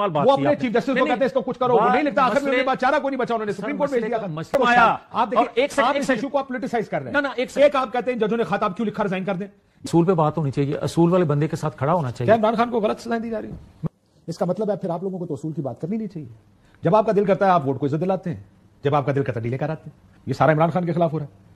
कमाल बात वो अपने चीफ जस्टिस को कहते इसको कुछ करो वो नहीं लिखता आखिर में चारा को नहीं बचा उन्होंने सुप्रीम कोर्ट भेज दिया मसला आया आप देखिए एक साथ इस इशू को आप पोलिटिसाइज कर रहे हैं ना एक एक आप कहते हैं जजों ने खत आप क्यों लिखा रिजाइन कर दें असूल पे बात होनी चाहिए असूल वाले बंदे के साथ खड़ा होना चाहिए इमरान खान को गलत सजाएं दी जा रही है इसका मतलब है फिर आप लोगों को तो असूल की बात करनी नहीं चाहिए जब आपका दिल करता है आप वोट को इज्जत दिलाते हैं जब आपका दिल करता है डीले कराते हैं ये सारा इमरान खान के खिलाफ हो रहा है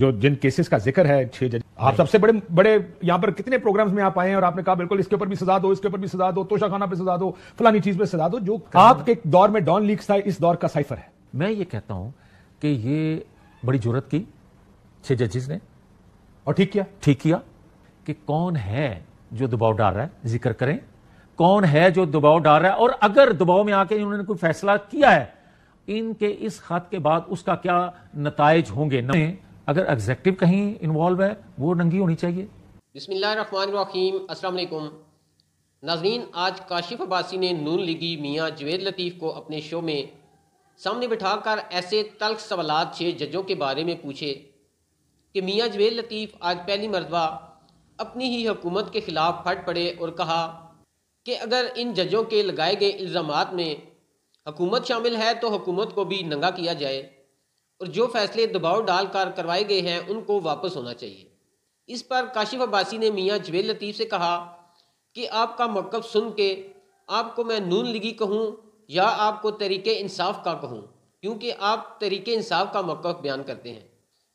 जो जिन केसेस का जिक्र है छह जज आप सबसे बड़े बड़े यहाँ पर कितने प्रोग्राम्स में आप आए हैं और आपने कहा बिल्कुल इसके ऊपर भी सजा दो इसके ऊपर भी सजा दो तोशा खाना पे सजा दो फलानी चीज पे सजा दो जो हाँ। आपके दौर में डॉन लीक्स था इस दौर का साइफर है मैं ये कहता हूं कि ये बड़ी जरूरत की छह जजेस ने और ठीक किया ठीक किया कि कौन है जो दबाव डाल रहा है जिक्र करें कौन है जो दबाव डाल रहा है और अगर दबाव में आके इन्होंने कोई फैसला किया है इनके इस खत के बाद उसका क्या नतज होंगे अगर एग्जेक्टिव कहीं इन्वॉल्व है वो नंगी होनी चाहिए बिस्मिल्लाम असलकुम नाजरीन आज काशिफ अब्बासी ने नून लिगी मियाँ जवेद लतीफ़ को अपने शो में सामने बिठाकर ऐसे तल्ख सवाल छः जजों के बारे में पूछे कि मियाँ जवेद लतीफ़ आज पहली मरतबा अपनी ही हुकूमत के ख़िलाफ़ फट पड़े और कहा कि अगर इन जजों के लगाए गए इल्ज़ाम में हुकूमत शामिल है तो हुकूमत को भी नंगा किया जाए और जो फैसले दबाव डालकर करवाए गए हैं उनको वापस होना चाहिए इस पर काशिफ अब्बासी ने मियाँ जवेल लतीफ़ से कहा कि आपका मौक़ सुन के आपको मैं नून लिगी कहूँ या आपको तरीक़ इंसाफ का कहूँ क्योंकि आप तरीक़ इंसाफ का मौक़ बयान करते हैं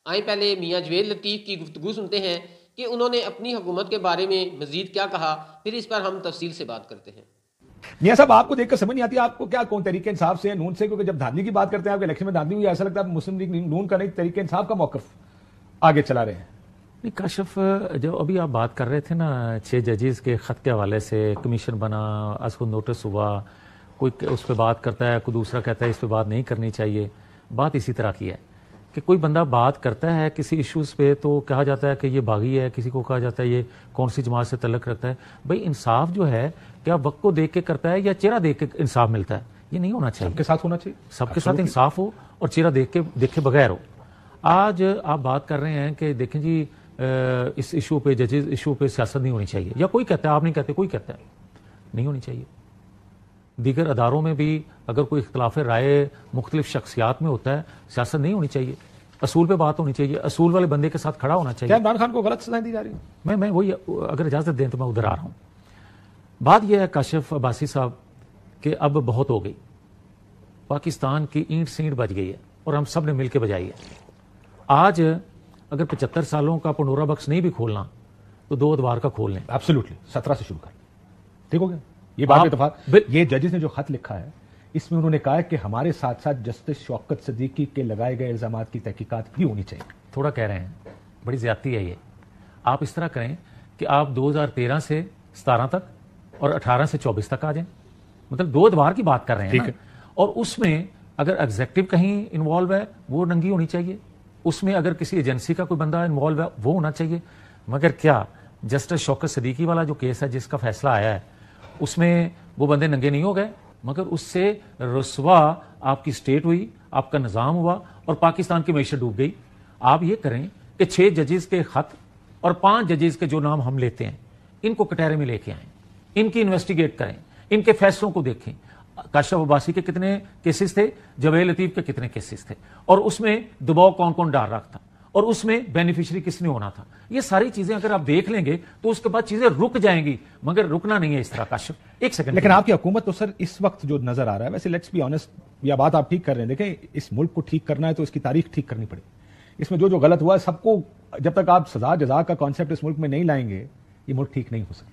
आए पहले मियाँ जवेल लतीफ़ की गुफ्तु सुनते हैं कि उन्होंने अपनी हुकूमत के बारे में मज़ीद क्या कहा फिर इस पर हम तफसील से बात करते हैं मियाँ साहब आपको देखकर समझ नहीं आती आपको क्या कौन तरीके इंसाफ से नून से क्योंकि जब धांधली की बात करते हैं आपके इलेक्शन में धांधली हुई ऐसा लगता है मुस्लिम लीग नून का नहीं तरीके इंसाफ का मौकफ आगे चला रहे हैं नहीं काशफ जब अभी आप बात कर रहे थे ना छः जजेस के ख़त के हवाले से कमीशन बना आज को नोटिस हुआ कोई उस पर बात करता है कोई दूसरा कहता है इस पर बात नहीं करनी चाहिए बात इसी तरह की है कि कोई बंदा बात करता है किसी इश्यूज़ पे तो कहा जाता है कि ये बागी है किसी को कहा जाता है ये कौन सी जमात से तलक रखता है भाई इंसाफ जो है क्या वक्त को देख के करता है या चेहरा देख के इंसाफ मिलता है ये नहीं होना चाहिए सबके साथ होना चाहिए सबके साथ इंसाफ हो और चेहरा देख के देखे बगैर हो आज आप बात कर रहे हैं कि देखें जी इस इशू पे जजेज इशू पे सियासत नहीं होनी चाहिए या कोई कहता है आप नहीं कहते कोई कहता है नहीं होनी चाहिए दीगर अदारों में भी अगर कोई इख्तलाफ राय मुख्तलिफ शख्सियात में होता है सियासत नहीं होनी चाहिए असूल पे बात होनी चाहिए असूल वाले बंदे के साथ खड़ा होना चाहिए इमरान खान को गलत सजाएं दी जा रही मैं मैं वही अगर इजाज़त दें तो मैं उधर आ रहा हूँ बात यह है काशिफ अब्बासी साहब कि अब बहुत हो गई पाकिस्तान की ईंट सीट बज गई है और हम सब ने मिल के बजाई है आज अगर पचहत्तर सालों का पंडोरा बक्स नहीं भी खोलना तो दो अदवार का खोल लें एब्सोल्यूटली सत्रह से शुरू कर ठीक हो गया ये बात इतफाक ये जजेस ने जो खत लिखा है इसमें उन्होंने कहा कि हमारे साथ साथ जस्टिस शौकत सदीकी के लगाए गए इल्जाम की तहकीकत भी होनी चाहिए थोड़ा कह रहे हैं बड़ी ज्यादती है ये आप इस तरह करें कि आप 2013 से सतारह तक और 18 से 24 तक आ जाएं मतलब दो अदवार की बात कर रहे हैं और उसमें अगर एग्जेक्टिव कहीं इन्वॉल्व है वो नंगी होनी चाहिए उसमें अगर किसी एजेंसी का कोई बंदा इन्वॉल्व है वो होना चाहिए मगर क्या जस्टिस शौकत सदीकी वाला जो केस है जिसका फैसला आया है उसमें वो बंदे नंगे नहीं हो गए मगर उससे रसवा आपकी स्टेट हुई आपका निज़ाम हुआ और पाकिस्तान की मीशत डूब गई आप ये करें कि छः जजेस के ख़त और पांच जजेस के जो नाम हम लेते हैं इनको कटहरे में लेके आएँ इनकी इन्वेस्टिगेट करें इनके फैसलों को देखें काशफ अब्बासी के कितने केसेस थे जवेल लतीफ़ के कितने केसेस थे और उसमें दबाव कौन कौन डाल रहा था और उसमें बेनिफिशियरी किसने होना था ये सारी चीजें अगर आप देख लेंगे तो उसके बाद चीजें रुक जाएंगी मगर रुकना नहीं है इस तरह काशिफ एक सेकंड लेकिन आपकी हुकूमत तो सर इस वक्त जो नजर आ रहा है वैसे लेट्स बी ऑनेस्ट यह बात आप ठीक कर रहे हैं देखें इस मुल्क को ठीक करना है तो इसकी तारीख ठीक करनी पड़ेगी इसमें जो जो गलत हुआ है सबको जब तक आप सजा जजा का कॉन्सेप्ट इस मुल्क में नहीं लाएंगे ये मुल्क ठीक नहीं हो सकता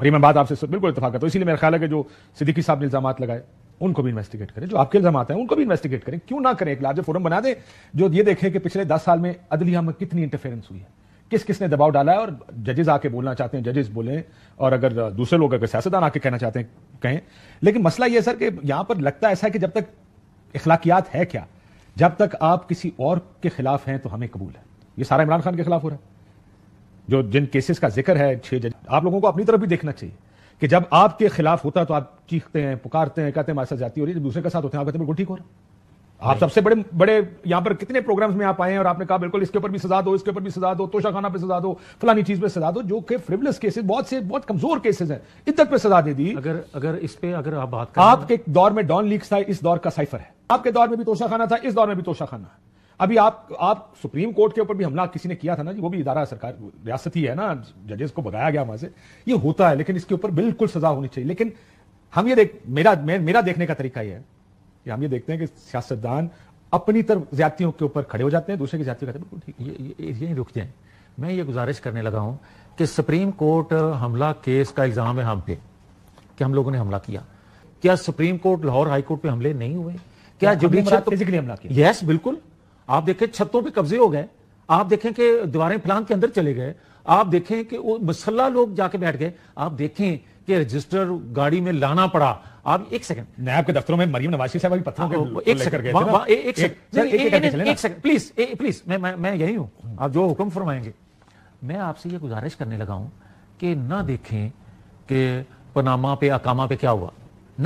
और ये मैं बात आपसे बिल्कुल इतफाक करता हूँ इसलिए मेरा ख्याल है कि जो सिद्दीकी साहब ने इल्जाम लगाए उनको भी इन्वेस्टिगेट करें जो आपके इल्जाम आते हैं उनको भी इन्वेस्टिगेट करें क्यों ना करें एक लार्जर फोरम बना दें जो ये देखें कि पिछले दस साल में अदलिया में कितनी इंटरफेरेंस हुई है किस किसने दबाव डाला है और जजेस आके बोलना चाहते हैं जजेस बोलें और अगर दूसरे लोग अगर सियासतदान आके कहना चाहते हैं कहें लेकिन मसला यह सर कि यहां पर लगता ऐसा है कि जब तक इखलाकियात है क्या जब तक आप किसी और के खिलाफ हैं तो हमें कबूल है ये सारा इमरान खान के खिलाफ हो रहा है जो जिन केसेस का जिक्र है छह जज आप लोगों को अपनी तरफ भी देखना चाहिए कि जब आपके खिलाफ होता तो आप चीखते हैं पुकारते हैं कहते हैं हमारे साथ जाती हो रही है दूसरे के साथ होते हैं आप कहते हैं बिल्कुल ठीक हो रहा आप सबसे बड़े बड़े यहां पर कितने प्रोग्राम्स में आप आए हैं और आपने कहा बिल्कुल इसके ऊपर भी सजा दो इसके ऊपर भी सजा दो तोशाखाना पे सजा दो फलानी चीज पे सजा दो जो कि फ्रिवलेस केसेस बहुत से बहुत कमजोर केसेस हैं इद्दत पे सजा दे दी अगर अगर इस पे अगर आप बात आपके दौर में डॉन लीक्स था इस दौर का साइफर है आपके दौर में भी तोशाखाना था इस दौर में भी तोशाखाना है अभी आप आप सुप्रीम कोर्ट के ऊपर भी हमला किसी ने किया था ना जी वो भी इदारा सरकार रियासती है ना जजेस को भगाया गया वहां से ये होता है लेकिन इसके ऊपर बिल्कुल सजा होनी चाहिए लेकिन हम ये देख मेरा मे, मेरा देखने का तरीका ये है कि हम ये देखते हैं कि सियासतदान अपनी तरफ ज्यादतियों के ऊपर खड़े हो जाते हैं दूसरे की जाति बिल्कुल ये ये, ये रुक जाए मैं ये गुजारिश करने लगा हूँ कि सुप्रीम कोर्ट हमला केस का एग्जाम है हम पे कि हम लोगों ने हमला किया क्या supreme court Lahore high court पे हमले नहीं हुए क्या जुडिशल हमला किया यस बिल्कुल आप देखें छतों पे कब्जे हो गए आप देखें कि दीवारें फलान के अंदर चले गए आप देखें कि वो मसल्ला लोग जाके बैठ गए आप देखें कि रजिस्टर गाड़ी में लाना पड़ा आप एक सेकंड नैब के दफ्तरों में मरीम नवाशी साहब अभी पत्थरों के एक सेकंड एक सेकंड एक सेकंड प्लीज प्लीज मैं मैं यही हूं आप जो हुक्म फरमाएंगे मैं आपसे ये गुजारिश करने लगा हूं कि ना देखें कि पनामा पे अकामा पे क्या हुआ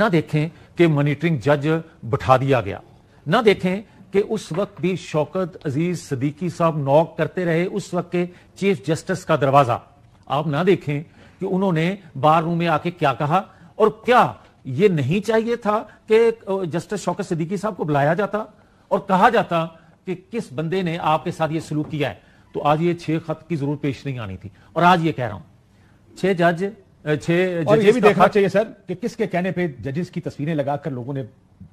ना देखें कि मॉनिटरिंग जज बिठा दिया गया ना देखें कि उस वक्त भी शौकत अजीज सदीकी साहब नॉक करते रहे उस वक्त के चीफ जस्टिस का दरवाजा आप ना देखें कि उन्होंने बार रूम में आके क्या कहा और क्या ये नहीं चाहिए था कि जस्टिस शौकत सदीकी साहब को बुलाया जाता और कहा जाता कि किस बंदे ने आपके साथ ये सलूक किया है तो आज ये छह खत की जरूर पेश नहीं आनी थी और आज ये कह रहा हूं छह जज छह और ये भी देखना चाहिए सर कि किसके कहने पे जजेस की तस्वीरें लगाकर लोगों ने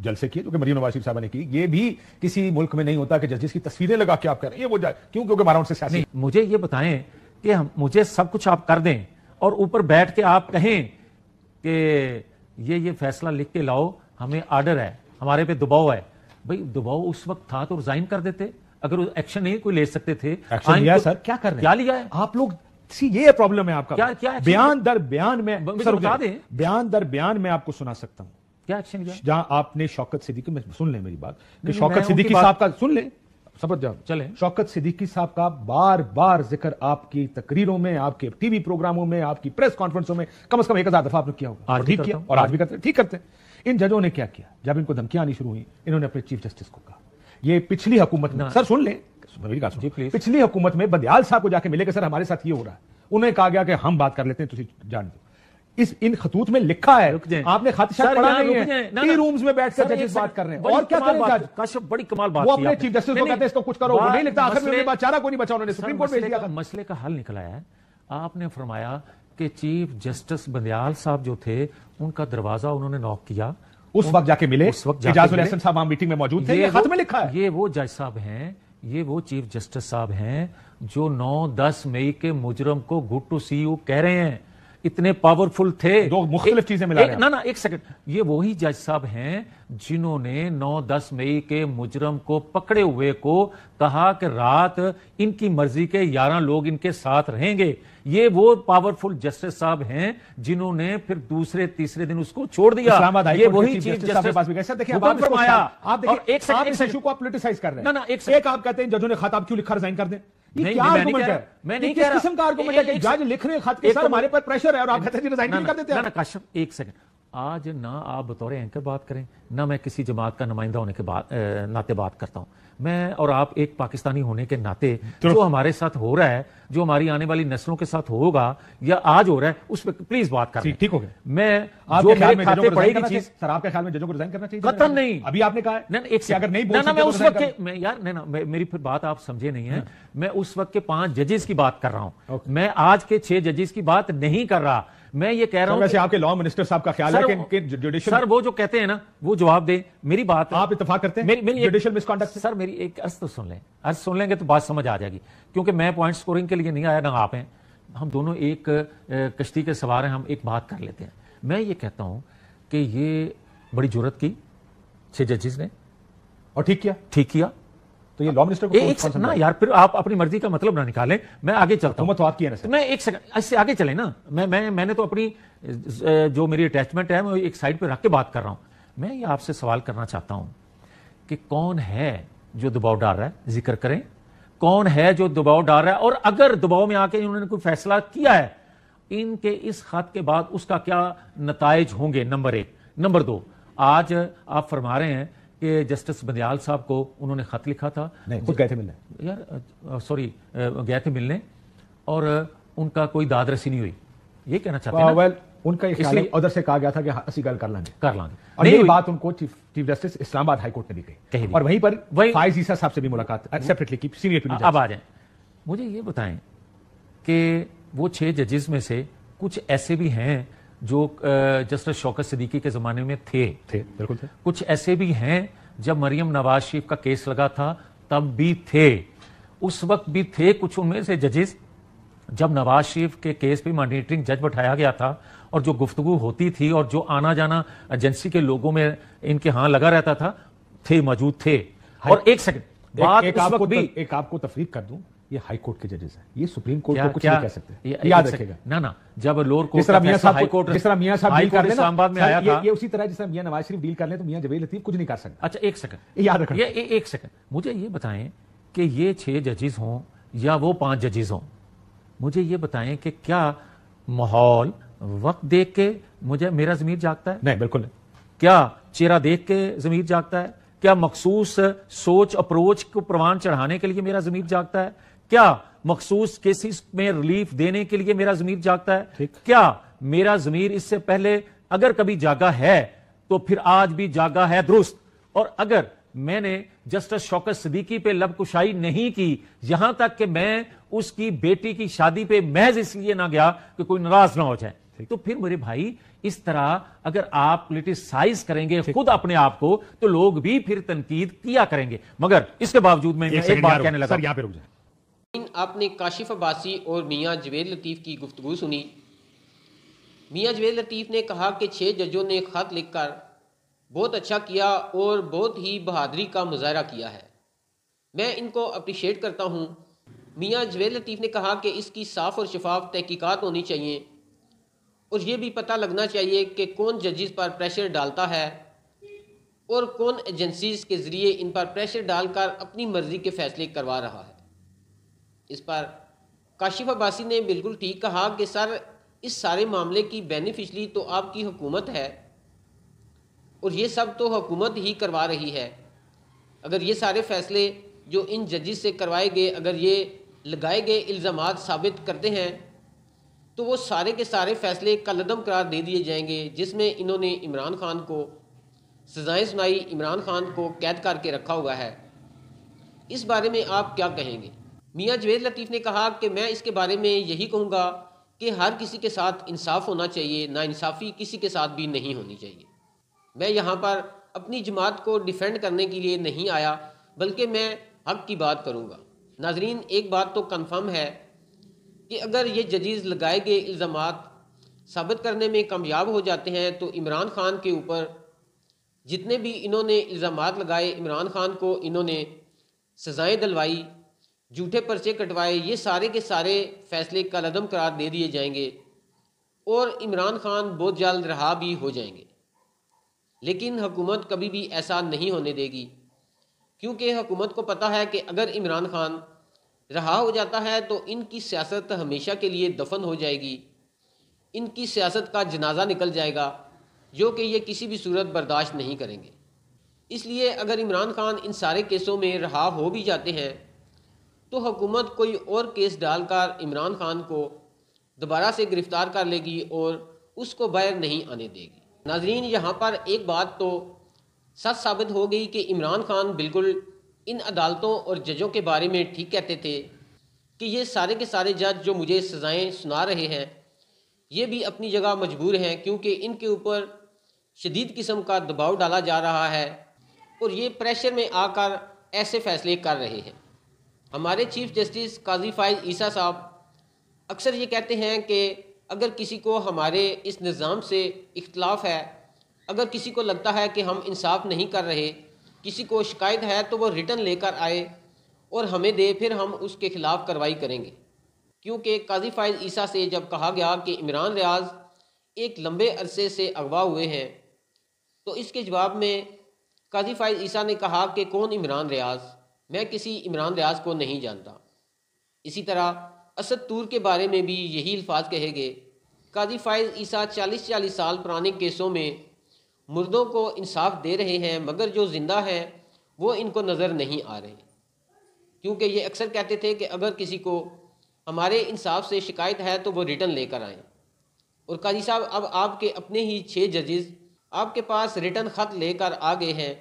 जलसे किए जो कि मरीम नवाज साहब ने की ये भी किसी मुल्क में नहीं होता कि जजिस की तस्वीरें लगा के आप करें ये वो जाए क्यों क्योंकि हमारा उनसे नहीं, मुझे ये बताएं कि हम मुझे सब कुछ आप कर दें और ऊपर बैठ के आप कहें कि ये ये फैसला लिख के लाओ हमें आर्डर है हमारे पे दबाव है भाई दबाव उस वक्त था तो रिजाइन कर देते अगर एक्शन नहीं कोई ले सकते थे एक्शन लिया तो सर क्या कर रहे क्या लिया है आप लोग सी ये प्रॉब्लम है आपका क्या क्या बयान दर बयान में बता दें बयान दर बयान में आपको सुना सकता हूँ क्या एक्शन लिया जहां आपने शौकत सिद्दीकी में सुन ले मेरी बात कि शौकत सिद्दीकी साहब का सुन ले समझ जाओ चले शौकत सिद्दीकी साहब का बार बार जिक्र आपकी तकरीरों में आपके टीवी प्रोग्रामों में आपकी प्रेस कॉन्फ्रेंसों में कम से कम एक हजार दफा आपने किया होगा ठीक किया और आज भी करते ठीक करते हैं इन जजों ने क्या किया जब इनको धमकियां आनी शुरू हुई इन्होंने अपने चीफ जस्टिस को कहा ये पिछली हुकूमत में सर सुन ले पिछली हुकूमत में बदयाल साहब को जाके मिले कि सर हमारे साथ ये हो रहा है उन्हें कहा गया कि हम बात कर लेते हैं तुम जान दो इस इन खतूत में लिखा है आपने खत पढ़ा नहीं है टी रूम्स में बैठ कर जजेस बात कर रहे हैं और क्या कर रहे काश्यप बड़ी कमाल बात वो अपने चीफ जस्टिस को कहते हैं इसको कुछ करो वो नहीं लिखता आखिर में बेचारा को नहीं बचा उन्होंने सुप्रीम कोर्ट भेज दिया मसले का हल निकला है आपने फरमाया कि चीफ जस्टिस बंदयाल साहब जो थे उनका दरवाजा उन्होंने नॉक किया उस वक्त जाके मिले उस वक्त एजाजुल हसन साहब वहां मीटिंग में मौजूद थे ये खत में लिखा है ये वो जज साहब हैं ये वो चीफ जस्टिस साहब हैं जो 9 10 मई के मुजरम को गुड टू सी यू कह रहे हैं इतने पावरफुल थे दो मुख्तलिफ चीजें मिला ना ना एक सेकंड ये वही जज साहब हैं जिन्होंने 9-10 मई के मुजरम को पकड़े हुए को कहा कि रात इनकी मर्जी के 11 लोग इनके साथ रहेंगे ये वो पावरफुल जस्टिस साहब हैं जिन्होंने फिर दूसरे तीसरे दिन उसको छोड़ दिया ये वही चीज आप देखिए एक इशू को आप पोलिटिसाइज कर रहे हैं ना ना एक आप कहते हैं जजों ने खाता क्यों लिखा रिजाइन कर दें नहीं, क्या आर्गूमेंट मैं नहीं कह रहा किस्म का है जज लिख रहे खत के सर हमारे पर प्रेशर है और आप रिजाइन कर देते हैं एक सेकंड आज ना आप बतौर एंकर बात करें ना मैं किसी जमात का नुमाइंदा होने के बाद नाते बात करता हूं मैं और आप एक पाकिस्तानी होने के नाते तो- जो हमारे साथ हो रहा है जो हमारी आने वाली नस्लों के साथ होगा या आज हो रहा है उस पर प्लीज बात करें ठीक हो गया मैं आपके ख्याल में जजों को रिजाइन सर आपके ख्याल में जजों को रिजाइन करना चाहिए कतन नहीं अभी आपने कहा ना एक अगर नहीं ना उस वक्त यार नहीं ना मेरी फिर बात आप समझे नहीं है हाँ। मैं उस वक्त के पांच जजेस की बात कर रहा हूं मैं आज के छह जजेस की बात नहीं कर रहा मैं ये कह रहा हूँ वैसे आपके लॉ मिनिस्टर साहब का ख्याल है कि जुडिशियल सर वो जो कहते हैं ना वो जवाब दे मेरी बात आप इतफाक करते हैं जुडिशियल मिसकॉन्डक्ट सर मेरी एक अर्ज तो सुन लें अर्ज सुन लेंगे तो बात समझ आ जाएगी क्योंकि मैं पॉइंट स्कोरिंग के लिए नहीं आया ना आप हैं हम दोनों एक कश्ती के सवार हैं हम एक बात कर लेते हैं मैं ये कहता हूं कि ये बड़ी जरूरत की छह जजेस ने और ठीक किया ठीक किया तो ये लॉ मिनिस्टर को एक ना यार फिर आप अपनी मर्जी का मतलब ना निकालें मैं आगे चलता हूँ तो आप किया ना मैं एक सेकंड इससे आगे चले ना मैं मैं मैंने तो अपनी जो मेरी अटैचमेंट है मैं एक साइड पर रख के बात कर रहा हूं मैं ये आपसे सवाल करना चाहता हूं कि कौन है जो दबाव डाल रहा है जिक्र करें कौन है जो दबाव डाल रहा है और अगर दबाव में आके इन्होंने कोई फैसला किया है इनके इस खत के बाद उसका क्या नतज होंगे नंबर एक नंबर दो आज आप फरमा रहे हैं कि जस्टिस बंदयाल साहब को उन्होंने खत लिखा था नहीं खुद गए थे मिलने यार सॉरी गए थे मिलने और उनका कोई दादरसी नहीं हुई ये कहना चाहते हैं वेल उनका ये ख्याल उधर से कहा गया था कि असि हाँ, गल कर लेंगे कर लेंगे और ये बात उनको chief chief justice Islamabad high court ने भी कही और वहीं पर वही फाइज ईसा साहब से भी मुलाकात सेपरेटली की सीनियर अब आ जाए मुझे ये बताएं कि वो छह जजेस में से कुछ ऐसे भी हैं जो जस्टिस शौकत सिद्दीकी के ज़माने में थे थे बिल्कुल थे कुछ ऐसे भी हैं जब मरियम नवाज शरीफ का केस लगा था तब भी थे उस वक्त भी थे कुछ उनमें से जजेस जब नवाज शरीफ के केस पे मॉनिटरिंग जज बैठाया गया था और जो गुफ्तगु होती थी और जो आना जाना एजेंसी के लोगों में इनके हाँ लगा रहता था थे मौजूद थे और एक सेकंड बात एक, एक आपको भी एक आपको तफरीक कर दूं ये हाई कोर्ट के जजेस हैं ये सुप्रीम कोर्ट को कुछ नहीं कह सकते याद रखेगा ना ना जब लोअर कोर्ट जिस तरह मियां साहब कोर्ट जिस मियां साहब डील कर लेना इस्लामाबाद में आया था ये उसी तरह जिस तरह मियां नवाज शरीफ डील कर ले तो मियां जवेद लतीफ कुछ नहीं कर सकते अच्छा एक सेकंड याद रखना ये एक सेकंड मुझे ये बताएं कि ये छह जजेस हों या वो पांच जजेस हों मुझे ये बताएं कि क्या माहौल वक्त देख के मुझे मेरा जमीर जागता है नहीं बिल्कुल नहीं क्या चेहरा देख के जमीर जागता है क्या मखसूस सोच अप्रोच को प्रमाण चढ़ाने के लिए मेरा जमीर जागता है क्या मखसूस केसेस में रिलीफ देने के लिए मेरा जमीर जागता है क्या मेरा जमीर इससे पहले अगर कभी जागा है तो फिर आज भी जागा है दुरुस्त और अगर मैंने जस्टिस शौकत सिद्दीकी पे लबकुशाई नहीं की यहां तक कि मैं उसकी बेटी की शादी पे महज इसलिए ना गया कि कोई नाराज ना हो जाए तो फिर मेरे भाई इस तरह अगर आप क्रिटिसाइज करेंगे खुद अपने आप को तो लोग भी फिर तनकीद किया करेंगे मगर इसके बावजूद मैं एक, एक कहने लगा आपने काशिफ अब्बासी और मियाँ जवेद लतीफ़ की गुफ्तु सुनी मियाँ जवेद लतीफ़ ने कहा कि छः जजों ने ख़त लिखकर बहुत अच्छा किया और बहुत ही बहादरी का मुजाहरा किया है मैं इनको अप्रिशिएट करता हूँ मियाँ जवेद लतीफ़ ने कहा कि इसकी साफ़ और शफाफ तहकीक़ात होनी चाहिए और ये भी पता लगना चाहिए कि कौन जजिस पर प्रेशर डालता है और कौन एजेंसीज के ज़रिए इन पर प्रेशर डालकर अपनी मर्ज़ी के फ़ैसले करवा रहा है इस पर काशिफ अब्बासी ने बिल्कुल ठीक कहा कि सर इस सारे मामले की बेनिफिशली तो आपकी हुकूमत है और ये सब तो हुकूमत ही करवा रही है अगर ये सारे फैसले जो इन जजिस से करवाए गए अगर ये लगाए गए इल्ज़ाम साबित करते हैं तो वो सारे के सारे फैसले कलदम करार दे दिए जाएंगे जिसमें इन्होंने इमरान खान को सजाएं सुनाई इमरान खान को कैद करके रखा हुआ है इस बारे में आप क्या कहेंगे मियाँ जवेद लतीफ़ ने कहा कि मैं इसके बारे में यही कहूँगा कि हर किसी के साथ इंसाफ होना चाहिए नाानसाफ़ी किसी के साथ भी नहीं होनी चाहिए मैं यहाँ पर अपनी जमात को डिफेंड करने के लिए नहीं आया बल्कि मैं हक की बात करूँगा नाजरीन एक बात तो कन्फर्म है कि अगर ये जजीज़ लगाए गए इल्ज़ाम साबित करने में कामयाब हो जाते हैं तो इमरान खान के ऊपर जितने भी इन्होंने इल्ज़ाम लगाए इमरान खान को इन्होंने सज़ाएँ दिलवाई झूठे पर्चे कटवाए ये सारे के सारे फैसले कलदम करार दे दिए जाएंगे और इमरान खान बहुत जल्द रहा भी हो जाएंगे लेकिन हुकूमत कभी भी ऐसा नहीं होने देगी क्योंकि हुकूमत को पता है कि अगर इमरान खान रहा हो जाता है तो इनकी सियासत हमेशा के लिए दफन हो जाएगी इनकी सियासत का जनाजा निकल जाएगा जो कि ये किसी भी सूरत बर्दाश्त नहीं करेंगे इसलिए अगर इमरान खान इन सारे केसों में रहा हो भी जाते हैं तो हुकूमत कोई और केस डालकर इमरान खान को दोबारा से गिरफ़्तार कर लेगी और उसको बाहर नहीं आने देगी नाजरीन यहाँ पर एक बात तो सच साबित हो गई कि इमरान खान बिल्कुल इन अदालतों और जजों के बारे में ठीक कहते थे कि ये सारे के सारे जज जो मुझे सज़ाएँ सुना रहे हैं ये भी अपनी जगह मजबूर हैं क्योंकि इनके ऊपर शदीद किस्म का दबाव डाला जा रहा है और ये प्रेशर में आकर ऐसे फ़ैसले कर रहे हैं हमारे चीफ जस्टिस काजी फाइज ईसा साहब अक्सर ये कहते हैं कि अगर किसी को हमारे इस निज़ाम से इख्तलाफ है अगर किसी को लगता है कि हम इंसाफ नहीं कर रहे किसी को शिकायत है तो वो रिटर्न लेकर आए और हमें दे फिर हम उसके ख़िलाफ़ कार्रवाई करेंगे क्योंकि काजी फाइज ईसा से जब कहा गया कि इमरान रियाज एक लंबे अरसे से अगवा हुए हैं तो इसके जवाब में काजी फाइज ईसा ने कहा कि कौन इमरान रियाज़ मैं किसी इमरान रियाज को नहीं जानता इसी तरह असद तूर के बारे में भी यही अल्फाज कहे गए काजी फायज ईसा चालीस चालीस साल पुराने केसों में मुर्दों को इंसाफ दे रहे हैं मगर जो ज़िंदा हैं वो इनको नज़र नहीं आ रहे क्योंकि ये अक्सर कहते थे कि अगर किसी को हमारे इंसाफ से शिकायत है तो वो रिटर्न लेकर आएँ और काजी साहब अब आपके अपने ही छः जजेस आपके पास रिटर्न ख़त लेकर आ गए हैं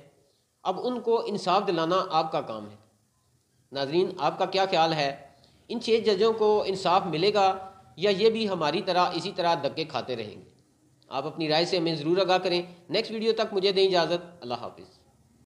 अब उनको इंसाफ दिलाना आपका काम है नाजरीन आपका क्या ख्याल है इन छः जजों को इंसाफ मिलेगा या ये भी हमारी तरह इसी तरह धक्के खाते रहेंगे आप अपनी राय से हमें ज़रूर आगा करें नेक्स्ट वीडियो तक मुझे दें इजाज़त अल्लाह हाफिज़